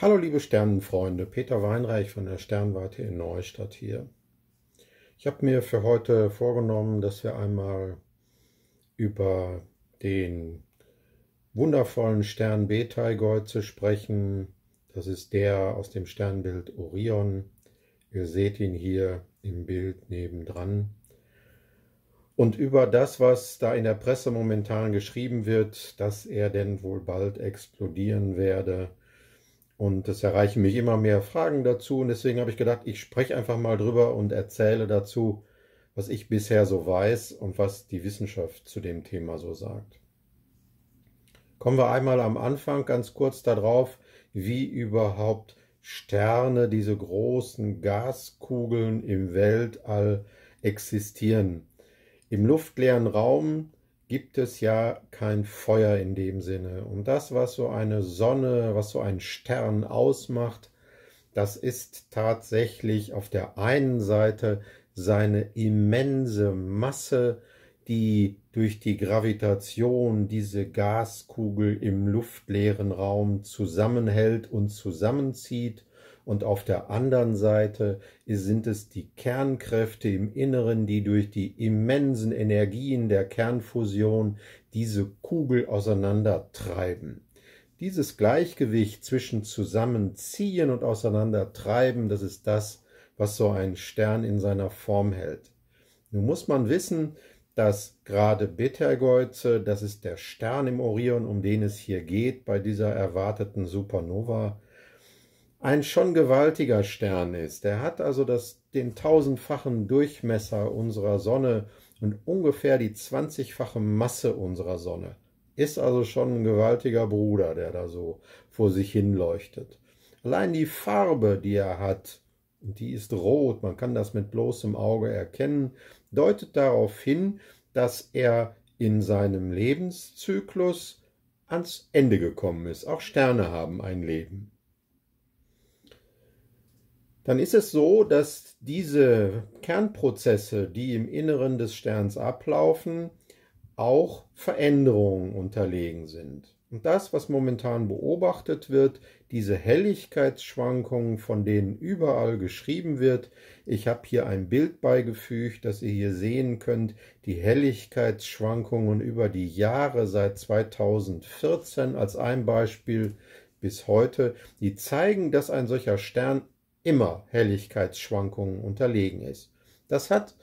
Hallo liebe Sternenfreunde, Peter Weinreich von der Sternwarte in Neustadt hier. Ich habe mir für heute vorgenommen, dass wir einmal über den wundervollen Stern Betaigeuze sprechen. Das ist der aus dem Sternbild Orion. Ihr seht ihn hier im Bild nebendran. Und über das, was da in der Presse momentan geschrieben wird, dass er denn wohl bald explodieren werde, und es erreichen mich immer mehr Fragen dazu. Und deswegen habe ich gedacht, ich spreche einfach mal drüber und erzähle dazu, was ich bisher so weiß und was die Wissenschaft zu dem Thema so sagt. Kommen wir einmal am Anfang ganz kurz darauf, wie überhaupt Sterne, diese großen Gaskugeln im Weltall existieren. Im luftleeren Raum gibt es ja kein Feuer in dem Sinne. Und das, was so eine Sonne, was so ein Stern ausmacht, das ist tatsächlich auf der einen Seite seine immense Masse, die durch die Gravitation diese Gaskugel im luftleeren Raum zusammenhält und zusammenzieht und auf der anderen Seite sind es die Kernkräfte im Inneren, die durch die immensen Energien der Kernfusion diese Kugel auseinandertreiben. Dieses Gleichgewicht zwischen Zusammenziehen und Auseinandertreiben, das ist das, was so ein Stern in seiner Form hält. Nun muss man wissen, dass gerade Betelgeuse, das ist der Stern im Orion, um den es hier geht, bei dieser erwarteten Supernova, ein schon gewaltiger Stern ist. Er hat also das, den tausendfachen Durchmesser unserer Sonne und ungefähr die zwanzigfache Masse unserer Sonne. Ist also schon ein gewaltiger Bruder, der da so vor sich hin leuchtet. Allein die Farbe, die er hat, die ist rot, man kann das mit bloßem Auge erkennen, deutet darauf hin, dass er in seinem Lebenszyklus ans Ende gekommen ist. Auch Sterne haben ein Leben dann ist es so, dass diese Kernprozesse, die im Inneren des Sterns ablaufen, auch Veränderungen unterlegen sind. Und das, was momentan beobachtet wird, diese Helligkeitsschwankungen, von denen überall geschrieben wird, ich habe hier ein Bild beigefügt, dass ihr hier sehen könnt, die Helligkeitsschwankungen über die Jahre seit 2014 als ein Beispiel bis heute, die zeigen, dass ein solcher Stern immer Helligkeitsschwankungen unterlegen ist. Das hat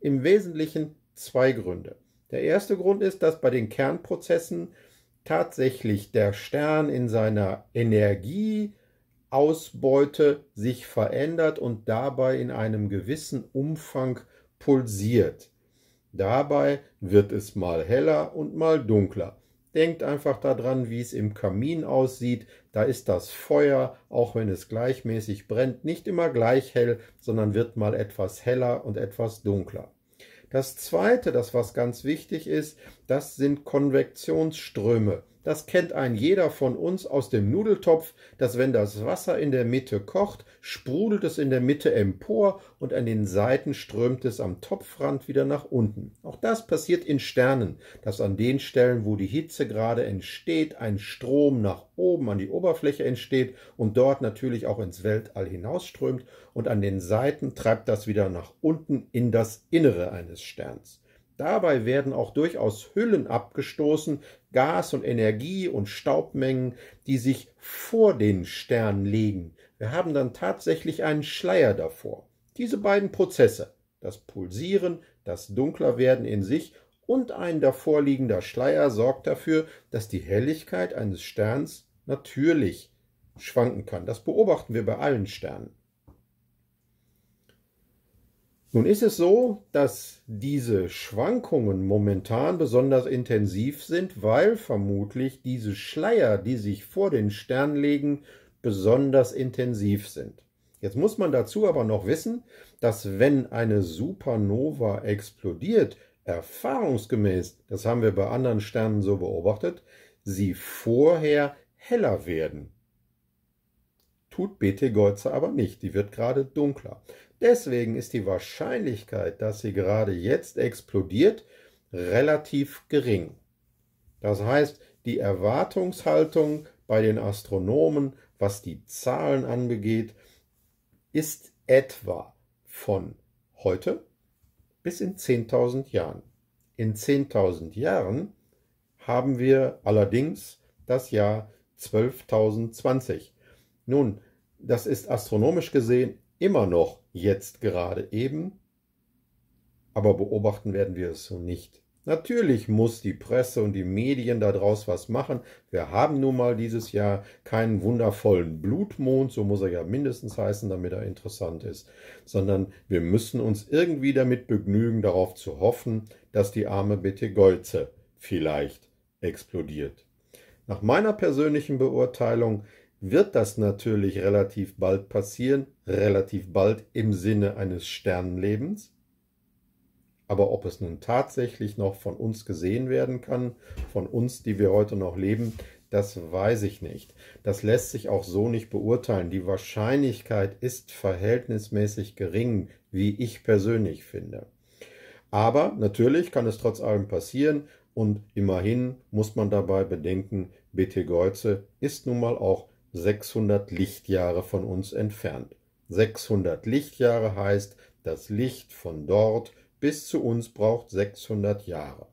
im Wesentlichen zwei Gründe. Der erste Grund ist, dass bei den Kernprozessen tatsächlich der Stern in seiner Energieausbeute sich verändert und dabei in einem gewissen Umfang pulsiert. Dabei wird es mal heller und mal dunkler. Denkt einfach daran, wie es im Kamin aussieht. Da ist das Feuer, auch wenn es gleichmäßig brennt, nicht immer gleich hell, sondern wird mal etwas heller und etwas dunkler. Das zweite, das was ganz wichtig ist, das sind Konvektionsströme. Das kennt ein jeder von uns aus dem Nudeltopf, dass wenn das Wasser in der Mitte kocht, sprudelt es in der Mitte empor und an den Seiten strömt es am Topfrand wieder nach unten. Auch das passiert in Sternen, dass an den Stellen, wo die Hitze gerade entsteht, ein Strom nach oben an die Oberfläche entsteht und dort natürlich auch ins Weltall hinausströmt und an den Seiten treibt das wieder nach unten in das Innere eines Sterns. Dabei werden auch durchaus Hüllen abgestoßen, Gas- und Energie- und Staubmengen, die sich vor den Stern legen. Wir haben dann tatsächlich einen Schleier davor. Diese beiden Prozesse, das Pulsieren, das Dunklerwerden in sich und ein davorliegender Schleier sorgt dafür, dass die Helligkeit eines Sterns natürlich schwanken kann. Das beobachten wir bei allen Sternen. Nun ist es so, dass diese Schwankungen momentan besonders intensiv sind, weil vermutlich diese Schleier, die sich vor den Stern legen, besonders intensiv sind. Jetzt muss man dazu aber noch wissen, dass wenn eine Supernova explodiert, erfahrungsgemäß, das haben wir bei anderen Sternen so beobachtet, sie vorher heller werden. Tut Bete Golze aber nicht, die wird gerade dunkler. Deswegen ist die Wahrscheinlichkeit, dass sie gerade jetzt explodiert, relativ gering. Das heißt, die Erwartungshaltung bei den Astronomen, was die Zahlen angeht, ist etwa von heute bis in 10.000 Jahren. In 10.000 Jahren haben wir allerdings das Jahr 12.020. Nun, das ist astronomisch gesehen immer noch jetzt gerade eben, aber beobachten werden wir es so nicht. Natürlich muss die Presse und die Medien daraus was machen. Wir haben nun mal dieses Jahr keinen wundervollen Blutmond, so muss er ja mindestens heißen, damit er interessant ist, sondern wir müssen uns irgendwie damit begnügen, darauf zu hoffen, dass die arme Betegolze vielleicht explodiert. Nach meiner persönlichen Beurteilung wird das natürlich relativ bald passieren, relativ bald im Sinne eines Sternenlebens. Aber ob es nun tatsächlich noch von uns gesehen werden kann, von uns, die wir heute noch leben, das weiß ich nicht. Das lässt sich auch so nicht beurteilen. Die Wahrscheinlichkeit ist verhältnismäßig gering, wie ich persönlich finde. Aber natürlich kann es trotz allem passieren und immerhin muss man dabei bedenken, BT Geuze ist nun mal auch 600 Lichtjahre von uns entfernt. 600 Lichtjahre heißt, das Licht von dort bis zu uns braucht 600 Jahre.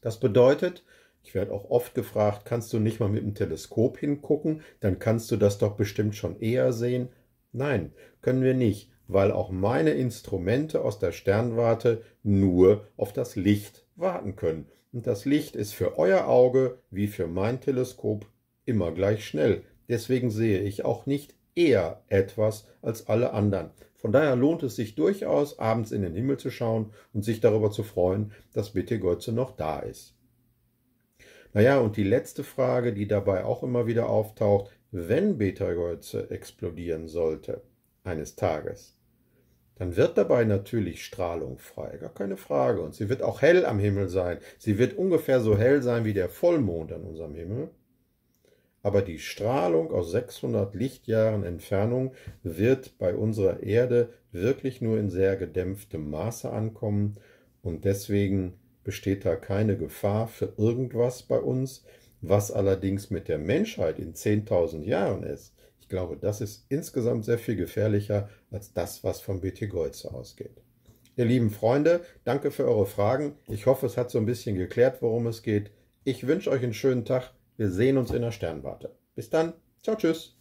Das bedeutet, ich werde auch oft gefragt, kannst du nicht mal mit dem Teleskop hingucken, dann kannst du das doch bestimmt schon eher sehen. Nein, können wir nicht, weil auch meine Instrumente aus der Sternwarte nur auf das Licht warten können. Und das Licht ist für euer Auge wie für mein Teleskop immer gleich schnell. Deswegen sehe ich auch nicht eher etwas als alle anderen. Von daher lohnt es sich durchaus, abends in den Himmel zu schauen und sich darüber zu freuen, dass Betegötze noch da ist. Naja, und die letzte Frage, die dabei auch immer wieder auftaucht, wenn Betegötze explodieren sollte, eines Tages, dann wird dabei natürlich Strahlung frei, gar keine Frage. Und sie wird auch hell am Himmel sein. Sie wird ungefähr so hell sein wie der Vollmond an unserem Himmel aber die Strahlung aus 600 Lichtjahren Entfernung wird bei unserer Erde wirklich nur in sehr gedämpftem Maße ankommen und deswegen besteht da keine Gefahr für irgendwas bei uns, was allerdings mit der Menschheit in 10.000 Jahren ist. Ich glaube, das ist insgesamt sehr viel gefährlicher als das, was von BT Golze ausgeht. Ihr lieben Freunde, danke für eure Fragen. Ich hoffe, es hat so ein bisschen geklärt, worum es geht. Ich wünsche euch einen schönen Tag. Wir sehen uns in der Sternwarte. Bis dann. Ciao, tschüss.